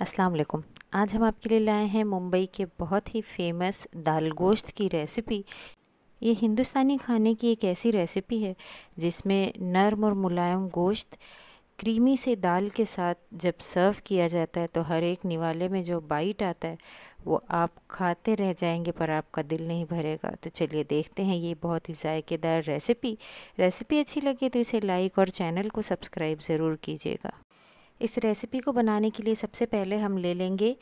अस्सलाम वालेकुम आज हम आपके लिए लाए हैं मुंबई के बहुत ही फेमस दाल गोश्त की रेसिपी ये हिंदुस्तानी खाने की एक ऐसी रेसिपी है जिसमें नरम और मुलायम गोश्त क्रीमी से दाल के साथ जब सर्व किया जाता है तो हर एक निवाले में जो बाइट आता है वो आप खाते रह जाएंगे पर आपका दिल नहीं भरेगा तो चलिए देखते हैं ये बहुत ही जायकेदार रेसिपी रेसिपी अच्छी लगे तो इसे लाइक और चैनल को सब्सक्राइब ज़रूर कीजिएगा इस रेसिपी को बनाने के लिए सबसे पहले हम ले लेंगे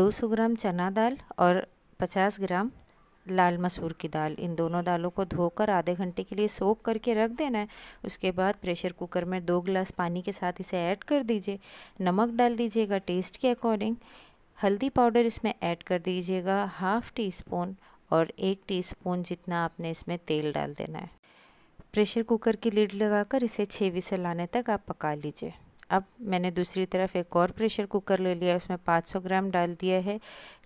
200 ग्राम चना दाल और 50 ग्राम लाल मसूर की दाल इन दोनों दालों को धोकर आधे घंटे के लिए सोख करके रख देना है उसके बाद प्रेशर कुकर में दो गिलास पानी के साथ इसे ऐड कर दीजिए नमक डाल दीजिएगा टेस्ट के अकॉर्डिंग हल्दी पाउडर इसमें ऐड कर दीजिएगा हाफ़ टी स्पून और एक टी स्पून जितना आपने इसमें तेल डाल देना है प्रेशर कुकर की लीड लगाकर इसे छः विसल आने तक आप पका लीजिए अब मैंने दूसरी तरफ एक और प्रेशर कुकर ले लिया उसमें 500 ग्राम डाल दिया है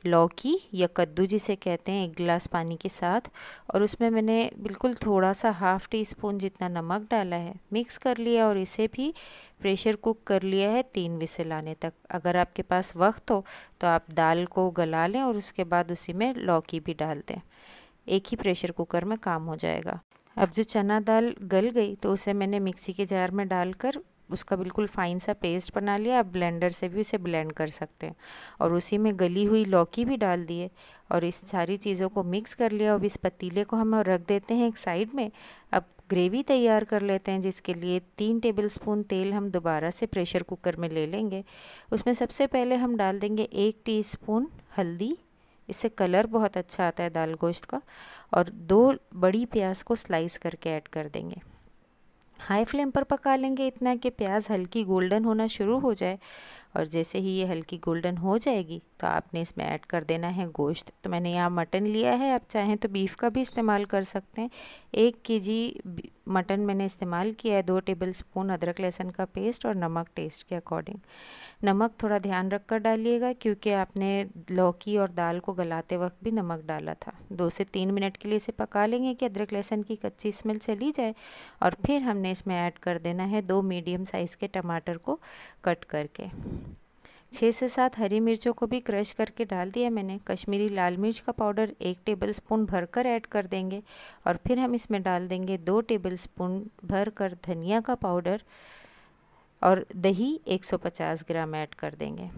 लौकी या कद्दू जिसे कहते हैं एक गिलास पानी के साथ और उसमें मैंने बिल्कुल थोड़ा सा हाफ़ टी स्पून जितना नमक डाला है मिक्स कर लिया और इसे भी प्रेशर कुक कर लिया है तीन विसल आने तक अगर आपके पास वक्त हो तो आप दाल को गला लें और उसके बाद उसी में लौकी भी डाल दें एक ही प्रेशर कुकर में काम हो जाएगा अब जो चना दाल गल गई तो उसे मैंने मिक्सी के जार में डालकर उसका बिल्कुल फ़ाइन सा पेस्ट बना लिया आप ब्लेंडर से भी उसे ब्लेंड कर सकते हैं और उसी में गली हुई लौकी भी डाल दिए और इस सारी चीज़ों को मिक्स कर लिया अब इस पतीले को हम रख देते हैं एक साइड में अब ग्रेवी तैयार कर लेते हैं जिसके लिए तीन टेबल स्पून तेल हम दोबारा से प्रेशर कुकर में ले लेंगे उसमें सबसे पहले हम डाल देंगे एक टीस्पून हल्दी इससे कलर बहुत अच्छा आता है दाल गोश्त का और दो बड़ी प्याज को स्लाइस करके ऐड कर देंगे हाई फ्लेम पर पका लेंगे इतना कि प्याज हल्की गोल्डन होना शुरू हो जाए और जैसे ही ये हल्की गोल्डन हो जाएगी तो आपने इसमें ऐड कर देना है गोश्त तो मैंने यहाँ मटन लिया है आप चाहें तो बीफ़ का भी इस्तेमाल कर सकते हैं एक के जी मटन मैंने इस्तेमाल किया है दो टेबल स्पून अदरक लहसुन का पेस्ट और नमक टेस्ट के अकॉर्डिंग नमक थोड़ा ध्यान रख कर डालिएगा क्योंकि आपने लौकी और दाल को गलाते वक्त भी नमक डाला था दो से तीन मिनट के लिए इसे पका लेंगे कि अदरक लहसुन की कच्ची स्मेल चली जाए और फिर हमने इसमें ऐड कर देना है दो मीडियम साइज़ के टमाटर को कट करके छः से सात हरी मिर्चों को भी क्रश करके डाल दिया मैंने कश्मीरी लाल मिर्च का पाउडर एक टेबल स्पून भर कर ऐड कर देंगे और फिर हम इसमें डाल देंगे दो टेबल स्पून भर कर धनिया का पाउडर और दही 150 ग्राम ऐड कर देंगे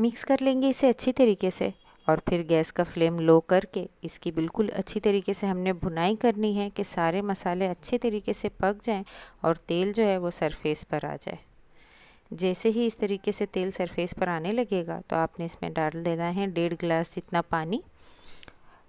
मिक्स कर लेंगे इसे अच्छी तरीके से और फिर गैस का फ्लेम लो करके इसकी बिल्कुल अच्छी तरीके से हमने भुनाई करनी है कि सारे मसाले अच्छे तरीके से पक जाएँ और तेल जो है वो सरफेस पर आ जाए जैसे ही इस तरीके से तेल सरफेस पर आने लगेगा तो आपने इसमें डाल देना है डेढ़ गिलास जितना पानी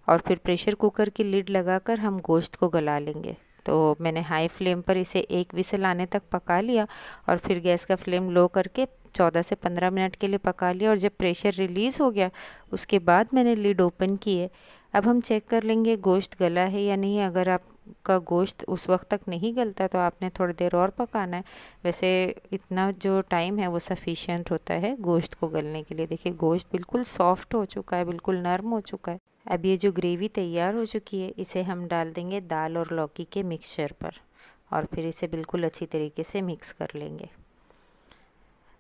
और फिर प्रेशर कुकर की लिड लगाकर हम गोश्त को गला लेंगे तो मैंने हाई फ्लेम पर इसे एक विसल आने तक पका लिया और फिर गैस का फ्लेम लो करके चौदह से पंद्रह मिनट के लिए पका लिया और जब प्रेशर रिलीज़ हो गया उसके बाद मैंने लिड ओपन की है अब हम चेक कर लेंगे गोश्त गला है या नहीं अगर आप का गोश्त उस वक्त तक नहीं गलता तो आपने थोड़ी देर और पकाना है वैसे इतना जो टाइम है वो सफिशेंट होता है गोश्त को गलने के लिए देखिए गोश्त बिल्कुल सॉफ्ट हो चुका है बिल्कुल नरम हो चुका है अब ये जो ग्रेवी तैयार हो चुकी है इसे हम डाल देंगे दाल और लौकी के मिक्सचर पर और फिर इसे बिल्कुल अच्छी तरीके से मिक्स कर लेंगे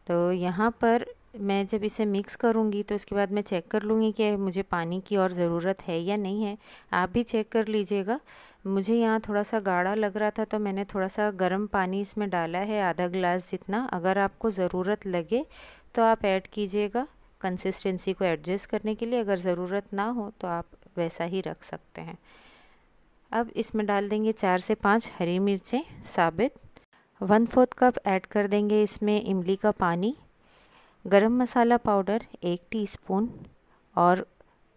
तो यहाँ पर मैं जब इसे मिक्स करूँगी तो इसके बाद मैं चेक कर लूँगी कि मुझे पानी की और ज़रूरत है या नहीं है आप भी चेक कर लीजिएगा मुझे यहाँ थोड़ा सा गाढ़ा लग रहा था तो मैंने थोड़ा सा गर्म पानी इसमें डाला है आधा ग्लास जितना अगर आपको ज़रूरत लगे तो आप ऐड कीजिएगा कंसिस्टेंसी को एडजस्ट करने के लिए अगर ज़रूरत ना हो तो आप वैसा ही रख सकते हैं अब इसमें डाल देंगे चार से पाँच हरी मिर्चें साबित वन फोर्थ कप ऐड कर देंगे इसमें इमली का पानी गरम मसाला पाउडर एक टीस्पून और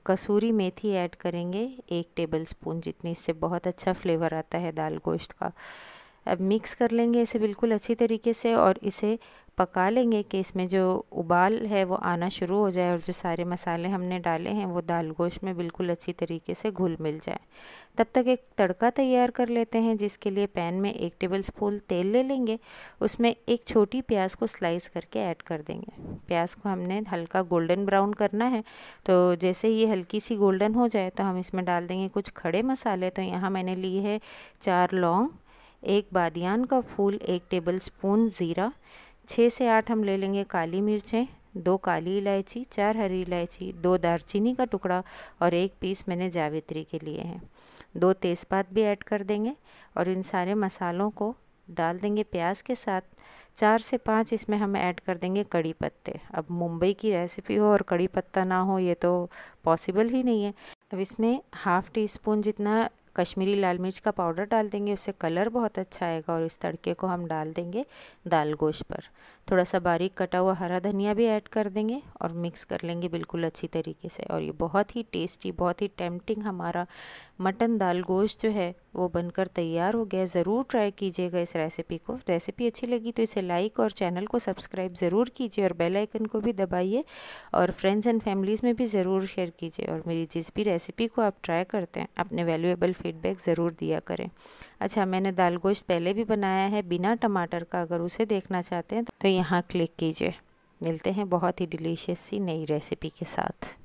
कसूरी मेथी ऐड करेंगे एक टेबल स्पून जितनी इससे बहुत अच्छा फ्लेवर आता है दाल गोश्त का अब मिक्स कर लेंगे इसे बिल्कुल अच्छी तरीके से और इसे पका लेंगे कि इसमें जो उबाल है वो आना शुरू हो जाए और जो सारे मसाले हमने डाले हैं वो दाल गोश्त में बिल्कुल अच्छी तरीके से घुल मिल जाए तब तक एक तड़का तैयार कर लेते हैं जिसके लिए पैन में एक टेबल स्पून तेल ले लेंगे उसमें एक छोटी प्याज को स्लाइस करके ऐड कर देंगे प्याज को हमने हल्का गोल्डन ब्राउन करना है तो जैसे ही हल्की सी गोल्डन हो जाए तो हम इसमें डाल देंगे कुछ खड़े मसाले तो यहाँ मैंने लिए है चार लौंग एक बादियान का फूल एक टेबल स्पून ज़ीरा छः से आठ हम ले लेंगे काली मिर्चें दो काली इलायची चार हरी इलायची दो दारचीनी का टुकड़ा और एक पीस मैंने जावित्री के लिए हैं दो तेज़पात भी ऐड कर देंगे और इन सारे मसालों को डाल देंगे प्याज के साथ चार से पाँच इसमें हम ऐड कर देंगे कड़ी पत्ते अब मुंबई की रेसिपी हो और कड़ी पत्ता ना हो ये तो पॉसिबल ही नहीं है अब इसमें हाफ़ टी स्पून जितना कश्मीरी लाल मिर्च का पाउडर डाल देंगे उससे कलर बहुत अच्छा आएगा और इस तड़के को हम डाल देंगे दाल गोश्त पर थोड़ा सा बारीक कटा हुआ हरा धनिया भी ऐड कर देंगे और मिक्स कर लेंगे बिल्कुल अच्छी तरीके से और ये बहुत ही टेस्टी बहुत ही टेम्पटिंग हमारा मटन दाल गोश्त जो है वो बनकर तैयार हो गया ज़रूर ट्राई कीजिएगा इस रेसिपी को रेसिपी अच्छी लगी तो इसे लाइक और चैनल को सब्सक्राइब ज़रूर कीजिए और बेल आइकन को भी दबाइए और फ्रेंड्स एंड फैमिलीज़ में भी ज़रूर शेयर कीजिए और मेरी जिस भी रेसिपी को आप ट्राई करते हैं अपने वैल्यूएबल फीडबैक ज़रूर दिया करें अच्छा मैंने दाल गोश्त पहले भी बनाया है बिना टमाटर का अगर उसे देखना चाहते हैं तो यहाँ क्लिक कीजिए मिलते हैं बहुत ही डिलीशियस सी नई रेसिपी के साथ